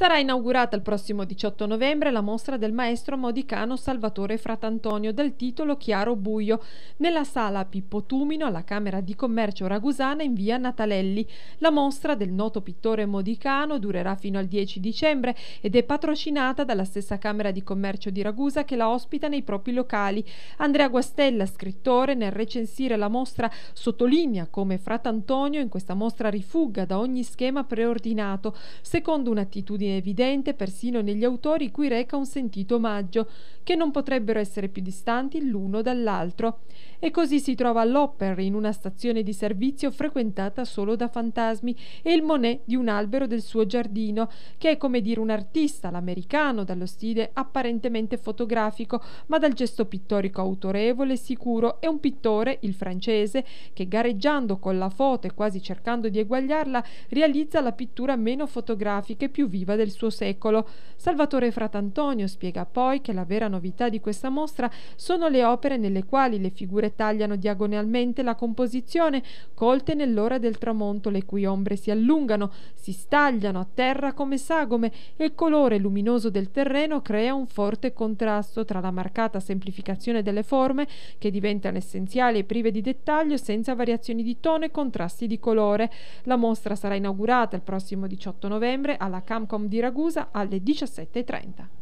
Sarà inaugurata il prossimo 18 novembre la mostra del maestro modicano Salvatore Fratantonio dal titolo Chiaro Buio nella sala Pippo Tumino alla Camera di Commercio Ragusana in via Natalelli. La mostra del noto pittore modicano durerà fino al 10 dicembre ed è patrocinata dalla stessa Camera di Commercio di Ragusa che la ospita nei propri locali. Andrea Guastella, scrittore, nel recensire la mostra sottolinea come Fratantonio in questa mostra rifugga da ogni schema preordinato, secondo un'attitudine evidente persino negli autori cui reca un sentito omaggio, che non potrebbero essere più distanti l'uno dall'altro e così si trova all'Opper in una stazione di servizio frequentata solo da fantasmi e il Monet di un albero del suo giardino, che è come dire un artista, l'americano, dallo stile apparentemente fotografico, ma dal gesto pittorico autorevole e sicuro, e un pittore, il francese, che gareggiando con la foto e quasi cercando di eguagliarla, realizza la pittura meno fotografica e più viva del suo secolo. Salvatore Fratantonio spiega poi che la vera novità di questa mostra sono le opere nelle quali le figure tagliano diagonalmente la composizione, colte nell'ora del tramonto, le cui ombre si allungano, si stagliano a terra come sagome e il colore luminoso del terreno crea un forte contrasto tra la marcata semplificazione delle forme, che diventano essenziali e prive di dettaglio senza variazioni di tono e contrasti di colore. La mostra sarà inaugurata il prossimo 18 novembre alla Camcom di Ragusa alle 17.30.